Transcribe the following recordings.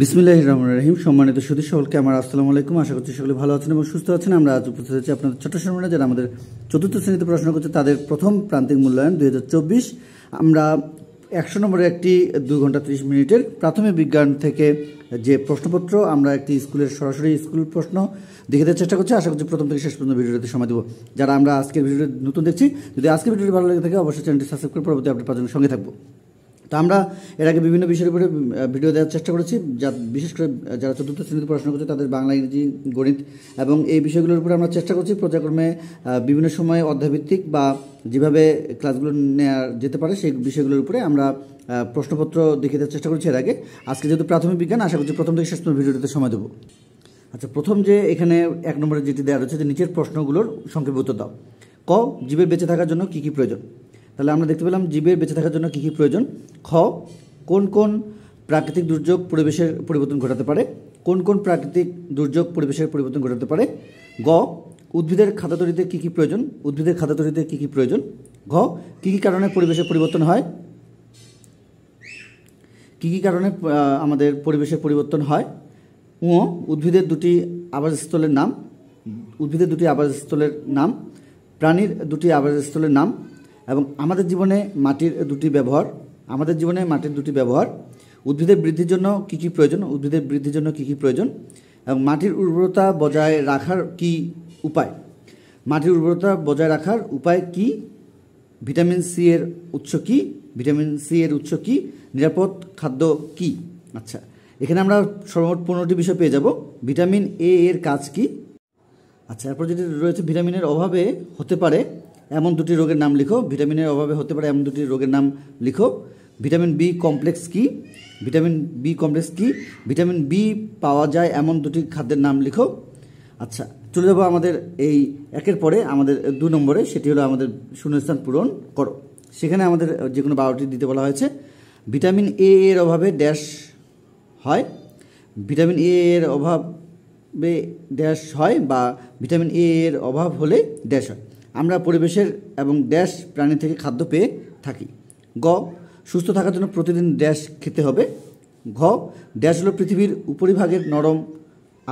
বিসমিল্লাহ রহমান রহিম সম্মানিত সুদী সকলকে আমার আসসালামু আলাইকুম আশা করছি সকলে ভালো আছেন এবং সুস্থ আছেন আমরা আজ উপস্থিত হচ্ছি আপনাদের ছোট সম্মানে যারা আমাদের চতুর্থ শ্রেণীতে পড়াশোনা করছে তাদের প্রথম প্রান্তিক মূল্যায়ন দুই আমরা একশো নম্বরের একটি দু ঘন্টা ত্রিশ মিনিটের প্রাথমিক বিজ্ঞান থেকে যে প্রশ্নপত্র আমরা একটি স্কুলের সরাসরি স্কুল প্রশ্ন দেখে দেওয়ার চেষ্টা করছি আশা করছি প্রথম থেকে শেষ পর্যন্ত ভিডিওটিতে সময় দেবো যারা আমরা আজকের ভিডিওটি নতুন দেখছি যদি আজকের ভিডিওটি ভালো লেগে থাকে অবশ্যই চ্যানেলটি সাবস্ক্রাইব করে পরবর্তী আপনার পাঁচজনের সঙ্গে থাকবো তা আমরা এর আগে বিভিন্ন বিষয়ের উপরে ভিডিও দেওয়ার চেষ্টা করেছি যা বিশেষ করে যারা চতুর্থ শ্রেণীতে পড়াশোনা করছে তাদের বাংলা ইংরেজি গণিত এবং এই বিষয়গুলোর উপরে আমরা চেষ্টা করছি পর্যায়ক্রমে বিভিন্ন সময়ে অধ্যাভিত্তিক বা যেভাবে ক্লাসগুলো নেওয়া যেতে পারে সেই বিষয়গুলোর উপরে আমরা প্রশ্নপত্র দেখে দেওয়ার চেষ্টা করছি এর আগে আজকে যেহেতু প্রাথমিক বিজ্ঞান আশা করছি প্রথম থেকে শেষ পর্যন্ত ভিডিওটাতে সময় দেবো আচ্ছা প্রথম যে এখানে এক নম্বরে যেটি দেওয়া রয়েছে যে নিচের প্রশ্নগুলোর সংক্ষিপ্ত দাও ক জীবের বেঁচে থাকার জন্য কী কী প্রয়োজন তাহলে আমরা দেখতে পেলাম জীবের বেঁচে থাকার জন্য কী কী প্রয়োজন খ কোন কোন প্রাকৃতিক দুর্যোগ পরিবেশের পরিবর্তন ঘটাতে পারে কোন কোন প্রাকৃতিক দুর্যোগ পরিবেশের পরিবর্তন ঘটাতে পারে গ উদ্ভিদের খাতা তৈরিতে কী কী প্রয়োজন উদ্ভিদের খাতা তৈরিতে কী কী প্রয়োজন ঘ কী কী কারণে পরিবেশের পরিবর্তন হয় কী কী কারণে আমাদের পরিবেশের পরিবর্তন হয় উ উদ্ভিদের দুটি আবাসস্থলের নাম উদ্ভিদের দুটি আবাসস্থলের নাম প্রাণীর দুটি আবাসস্থলের নাম এবং আমাদের জীবনে মাটির দুটি ব্যবহার আমাদের জীবনে মাটির দুটি ব্যবহার উদ্ভিদের বৃদ্ধির জন্য কী কী প্রয়োজন উদ্ভিদের বৃদ্ধির জন্য কী কী প্রয়োজন এবং মাটির উর্বরতা বজায় রাখার কি উপায় মাটির উর্বরতা বজায় রাখার উপায় কি ভিটামিন সি এর উৎস কি ভিটামিন সি এর উৎস কি নিরাপদ খাদ্য কি আচ্ছা এখানে আমরা সর্বমোট পনেরোটি বিষয় পেয়ে যাব ভিটামিন এ এর কাজ কি আচ্ছা এরপর যেটি রয়েছে ভিটামিনের অভাবে হতে পারে এমন দুটি রোগের নাম লিখো ভিটামিনের অভাবে হতে পারে এমন দুটি রোগের নাম লিখো ভিটামিন বি কমপ্লেক্স কি ভিটামিন বি কমপ্লেক্স কি ভিটামিন বি পাওয়া যায় এমন দুটি খাদ্যের নাম লিখো আচ্ছা চলে যাবো আমাদের এই একের পরে আমাদের দু নম্বরে সেটি হলো আমাদের শূন্যস্থান পূরণ করো সেখানে আমাদের যে কোনো বারোটি দিতে বলা হয়েছে ভিটামিন এ এর অভাবে ড্যাশ হয় ভিটামিন এ এর অভাবে ড্যাশ হয় বা ভিটামিন এ এর অভাব হলে ড্যাশ হয় আমরা পরিবেশের এবং ড্যাশ প্রাণী থেকে খাদ্য পেয়ে থাকি গ সুস্থ থাকার জন্য প্রতিদিন ড্যাশ খেতে হবে ঘ ড্যাশ হলো পৃথিবীর উপরিভাগের নরম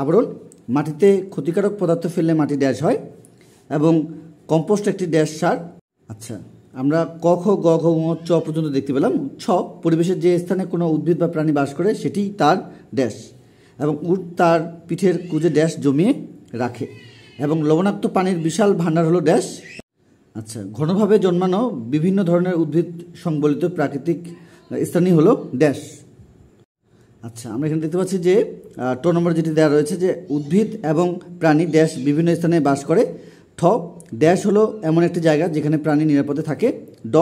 আবরণ মাটিতে ক্ষতিকারক পদার্থ ফেললে মাটি ড্যাশ হয় এবং কম্পোস্ট একটি ড্যাশ সার আচ্ছা আমরা ক খ গ ঘ চ পর্যন্ত দেখতে পেলাম ছ পরিবেশের যে স্থানে কোনো উদ্ভিদ বা প্রাণী বাস করে সেটি তার ড্যাশ এবং উট তার পিঠের কুজে ড্যাশ জমিয়ে রাখে এবং লবণাক্ত পানির বিশাল ভাণ্ডার হলো ড্যাশ আচ্ছা ঘনভাবে জন্মানো বিভিন্ন ধরনের উদ্ভিদ সংবলিত প্রাকৃতিক স্থানই হলো ড্যাশ আচ্ছা আমরা এখানে দেখতে পাচ্ছি যে ট নম্বর যেটি দেওয়া রয়েছে যে উদ্ভিদ এবং প্রাণী ড্যাশ বিভিন্ন স্থানে বাস করে ঠ ড্যাশ হলো এমন একটি জায়গা যেখানে প্রাণী নিরাপদে থাকে ড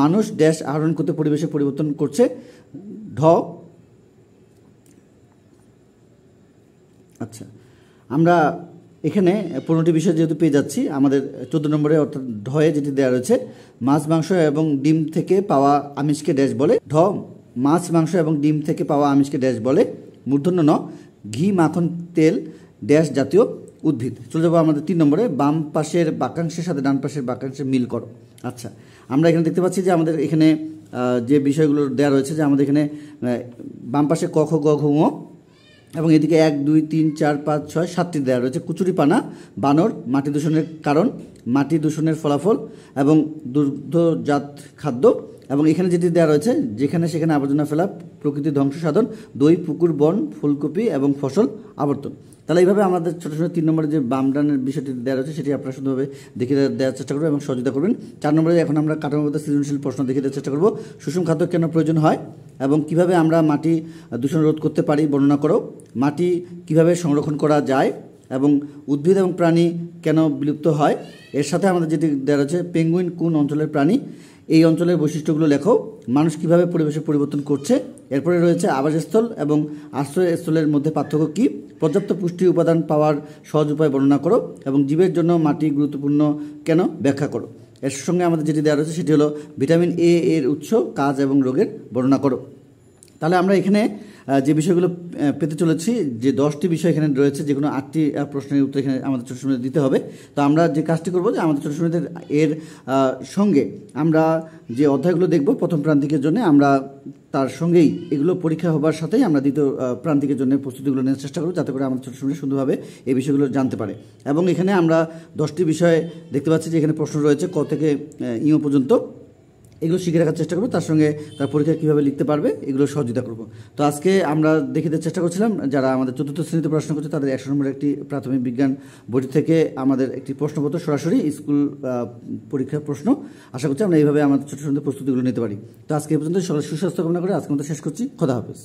মানুষ ড্যাশ আহরণ করতে পরিবেশে পরিবর্তন করছে ঢ আচ্ছা আমরা এখানে পনেরোটি বিষয় যেহেতু পেয়ে যাচ্ছি আমাদের চোদ্দ নম্বরে অর্থাৎ ঢয়ে যেটি দেওয়া রয়েছে মাছ মাংস এবং ডিম থেকে পাওয়া আমিষকে ড্যাশ বলে ঢ মাছ মাংস এবং ডিম থেকে পাওয়া আমিষকে ড্যাশ বলে মূর্ধন্য ন ঘি মাখন তেল ড্যাশ জাতীয় উদ্ভিদ চলে যাবো আমাদের তিন নম্বরে বাম পাশের বাক্যাংশের সাথে ডান পাশের বাক্যাংশে মিল করো আচ্ছা আমরা এখানে দেখতে পাচ্ছি যে আমাদের এখানে যে বিষয়গুলো দেওয়া রয়েছে যে আমাদের এখানে বাম পাশে ক খ গ ঘ এবং এদিকে এক দুই তিন চার পাঁচ ছয় সাতটি দেওয়া রয়েছে কুচুরিপানা বানর মাটি দূষণের কারণ মাটি দূষণের ফলাফল এবং দুগ্ধজাত খাদ্য এবং এখানে যেটি দেওয়া রয়েছে যেখানে সেখানে আবর্জনা ফেলা প্রকৃতি ধ্বংস সাধন দই পুকুর বন ফুলকপি এবং ফসল আবর্তন তাহলে এইভাবে আমাদের ছোটো ছোটো তিন নম্বরে যে বামডানের বিষয়টি দেওয়া রয়েছে সেটি আপনারা সুন্দরভাবে দেখে দেওয়ার চেষ্টা করবেন এবং সহযোগিতা করবেন চার নম্বরে এখন আমরা কাঠামোগত সৃজনশীল প্রশ্ন দেখে দেওয়ার চেষ্টা করব সুষম খাদ্য কেন প্রয়োজন হয় এবং কিভাবে আমরা মাটি দূষণ রোধ করতে পারি বর্ণনা করো মাটি কিভাবে সংরক্ষণ করা যায় এবং উদ্ভিদ এবং প্রাণী কেন বিলুপ্ত হয় এর সাথে আমাদের যেটি দেওয়া রয়েছে পেঙ্গুইন কোন অঞ্চলের প্রাণী এই অঞ্চলের বৈশিষ্ট্যগুলো লেখো মানুষ কিভাবে পরিবেশের পরিবর্তন করছে এরপরে রয়েছে আবাসস্থল এবং আশ্রয়স্থলের মধ্যে পার্থক্য কী পর্যাপ্ত পুষ্টি উপাদান পাওয়ার সহজ উপায় বর্ণনা করো এবং জীবের জন্য মাটি গুরুত্বপূর্ণ কেন ব্যাখ্যা করো এর সঙ্গে আমাদের যেটি দেওয়া রয়েছে সেটি হলো ভিটামিন এ এর উৎস কাজ এবং রোগের বর্ণনা করো তাহলে আমরা এখানে যে বিষয়গুলো পেতে চলেছি যে দশটি বিষয় এখানে রয়েছে যে কোনো আটটি প্রশ্নের উত্তর এখানে আমাদের ছোটো সময় দিতে হবে তো আমরা যে কাজটি করবো যে আমাদের ছোটো সময়দের এর সঙ্গে আমরা যে অধ্যায়গুলো দেখব প্রথম প্রান্তিকের জন্য আমরা তার সঙ্গেই এগুলো পরীক্ষা হবার সাথেই আমরা দ্বিতীয় প্রান্তিকের জন্য প্রস্তুতিগুলো নেওয়ার চেষ্টা করবো যাতে করে আমাদের ছোটো সময় সুন্দরভাবে এই বিষয়গুলো জানতে পারে এবং এখানে আমরা দশটি বিষয় দেখতে পাচ্ছি যে এখানে প্রশ্ন রয়েছে ক থেকে ইও পর্যন্ত এগুলো শিখে রাখার চেষ্টা করবো তার সঙ্গে তার পরীক্ষা কীভাবে লিখতে পারবে এগুলো সহযোগিতা করবো তো আজকে আমরা দেখে দেওয়ার চেষ্টা করছিলাম যারা আমাদের চতুর্থ শ্রেণীতে প্রশ্ন করছে তাদের একশো নম্বরের একটি প্রাথমিক বিজ্ঞান বইটি থেকে আমাদের একটি প্রশ্নপত্র সরাসরি স্কুল পরীক্ষার প্রশ্ন আশা করছি আমরা এইভাবে আমাদের ছোটো ছোটো প্রস্তুতিগুলো নিতে পারি তো আজকে পর্যন্ত সকালে সুস্বাস্থ্য কামনা করে আজকে মতো শেষ করছি খোদা হাফেজ